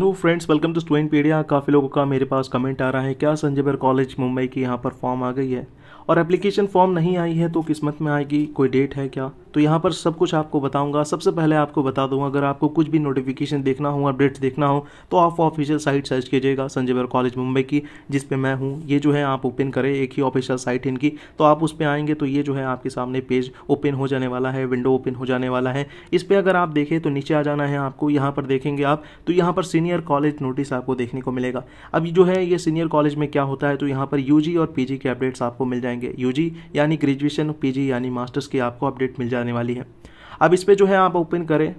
hello friends welcome to Studentpedia काफ़ी लोगों का मेरे पास कमेंट आ रहा है क्या संजय भर कॉलेज मुंबई की यहाँ पर फॉर्म आ गई है और एप्लीकेशन फॉर्म नहीं आई है तो किस्मत में आएगी कोई डेट है क्या तो यहाँ पर सब कुछ आपको बताऊंगा सबसे पहले आपको बता दूँ अगर आपको कुछ भी नोटिफिकेशन देखना हो अपडेट्स देखना हो तो आप ऑफिशियल साइट सर्च कीजिएगा संजय बर कॉलेज मुंबई की जिस पे मैं हूँ ये जो है आप ओपन करें एक ही ऑफिशियल साइट इनकी तो आप उस पर आएंगे तो ये जो है आपके सामने पेज ओपन हो जाने वाला है विंडो ओपन हो जाने वाला है इस पर अगर आप देखें तो नीचे आ जाना है आपको यहाँ पर देखेंगे आप तो यहाँ पर सीनियर कॉलेज नोटिस आपको देखने को मिलेगा अब जो है ये सीनियर कॉलेज में क्या होता है तो यहाँ पर यू और पी के अपडेट्स आपको मिल जाएंगे यू यानी ग्रेजुएशन पी यानी मास्टर्स के आपको अपडेट मिल जाए जाने वाली है अब इस पर जो है आप ओपन करें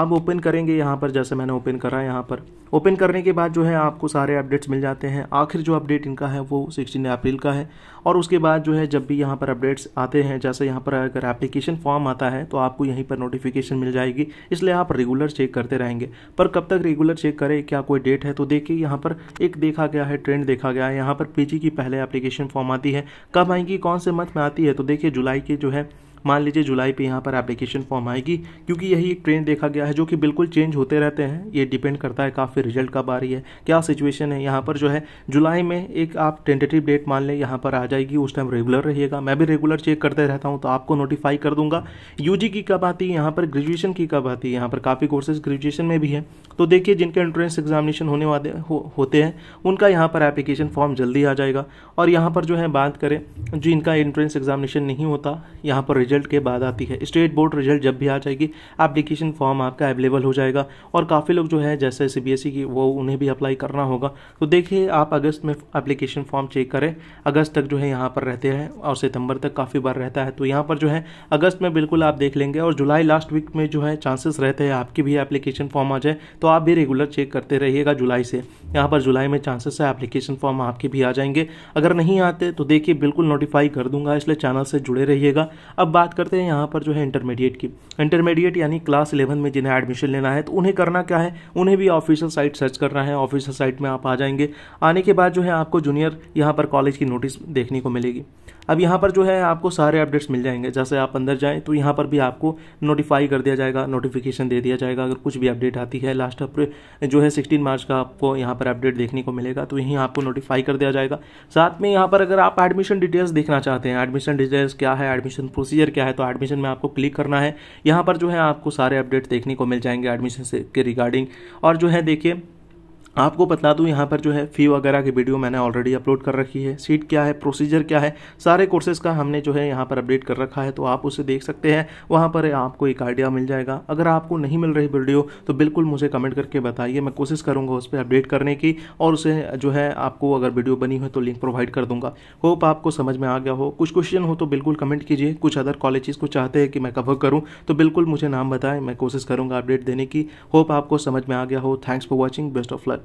आप ओपन करेंगे यहाँ पर जैसे मैंने ओपन करा यहाँ पर ओपन करने के बाद जो है आपको सारे अपडेट्स मिल जाते हैं आखिर जो अपडेट इनका है वो 16 अप्रैल का है और उसके बाद जो है जब भी यहाँ पर अपडेट्स आते हैं जैसे यहाँ पर अगर एप्लीकेशन फॉर्म आता है तो आपको यहीं पर नोटिफिकेशन मिल जाएगी इसलिए आप रेगुलर चेक करते रहेंगे पर कब तक रेगुलर चेक करें क्या कोई डेट है तो देखिए यहाँ पर एक देखा गया है ट्रेंड देखा गया है यहाँ पर पी की पहले एप्लीकेशन फॉर्म आती है कब आएंगी कौन से मंथ में आती है तो देखिए जुलाई के जो है मान लीजिए जुलाई पे यहाँ पर एप्लीकेशन फॉर्म आएगी क्योंकि यही एक ट्रेंड देखा गया है जो कि बिल्कुल चेंज होते रहते हैं ये डिपेंड करता है काफ़ी रिजल्ट कब आ रही है क्या सिचुएशन है यहाँ पर जो है जुलाई में एक आप टेंटेटिव डेट मान लें यहाँ पर आ जाएगी उस टाइम रेगुलर रहिएगा मैं भी रेगुलर चेक करते रहता हूँ तो आपको नोटिफाई कर दूंगा यू की कब आती है यहाँ पर ग्रेजुएशन की कब आती है यहाँ पर काफ़ी कोर्सेज ग्रेजुएशन में भी है तो देखिए जिनके एंट्रेंस एग्जामिनेशन होने वाले हो, होते हैं उनका यहाँ पर एप्लीकेशन फॉर्म जल्दी आ जाएगा और यहाँ पर जो है बात करें जो इनका एंट्रेंस एग्जामिनेशन नहीं होता यहाँ पर रिजल्ट के बाद आती है स्टेट बोर्ड रिजल्ट जब भी आ जाएगी एप्लीकेशन फॉर्म आपका अवेलेबल हो जाएगा और काफ़ी लोग जो है जैसे सी बी e की वो उन्हें भी अप्लाई करना होगा तो देखिए आप अगस्त में एप्लीकेशन फॉर्म चेक करें अगस्त तक जो है यहाँ पर रहते हैं और सितंबर तक काफ़ी बार रहता है तो यहाँ पर जो है अगस्त में बिल्कुल आप देख लेंगे और जुलाई लास्ट वीक में जो है चांसेस रहते हैं आपकी भी एप्लीकेशन फॉर्म आ जाए तो आप भी रेगुलर चेक करते रहिएगा जुलाई से यहाँ पर जुलाई में चांसेस है एप्लीकेशन फॉर्म आपके भी आ जाएंगे अगर नहीं आते तो देखिए बिल्कुल नोटिफाई कर दूंगा इसलिए चैनल से जुड़े रहिएगा अब बात करते हैं यहाँ पर जो है इंटरमीडिएट की इंटरमीडिएट यानी क्लास इलेवन में जिन्हें एडमिशन लेना है तो उन्हें करना क्या है उन्हें भी ऑफिशियल साइट सर्च करना है ऑफिशियल साइट में आप आ जाएंगे आने के बाद जो है आपको जूनियर यहाँ पर कॉलेज की नोटिस देखने को मिलेगी अब यहाँ पर जो है आपको सारे अपडेट्स मिल जाएंगे जैसे आप अंदर जाएँ तो यहाँ पर भी आपको नोटिफाई कर दिया जाएगा नोटिफिकेशन दे दिया जाएगा अगर कुछ भी अपडेट आती है लास्ट अप्रैल जो है सिक्सटीन मार्च का आपको यहाँ पर अपडेट देखने को मिलेगा तो यहीं आपको नोटिफाई कर दिया जाएगा साथ में यहाँ पर अगर आप एडमिशन डिटेल्स देखना चाहते हैं एडमिशन डिटेल्स क्या है एडमिशन प्रोसीजर क्या है तो एडमिशन में आपको क्लिक करना है यहाँ पर जो है आपको सारे अपडेट्स देखने को मिल जाएंगे एडमिशन के रिगार्डिंग और जो है देखिए आपको बता दूं यहाँ पर जो है फ़ी वगैरह की वीडियो मैंने ऑलरेडी अपलोड कर रखी है सीट क्या है प्रोसीजर क्या है सारे कोर्सेज का हमने जो है यहाँ पर अपडेट कर रखा है तो आप उसे देख सकते हैं वहाँ पर आपको एक आइडिया मिल जाएगा अगर आपको नहीं मिल रही वीडियो तो बिल्कुल मुझे कमेंट करके बताइए मैं कोशिश करूँगा उस पर अपडेट करने की और उसे जो है आपको अगर वीडियो बनी हो तो लिंक प्रोवाइड कर दूँगा होप आपको समझ में आ गया हो कुछ क्वेश्चन हो तो बिल्कुल कमेंट कीजिए कुछ अदर कॉलेजेस को चाहते हैं कि मैं कवर करूँ तो बिल्कुल मुझे नाम बताएं मैं कोशिश करूँगा अपडेट देने की होप आपको समझ में आ गया हो thanks for watching best of luck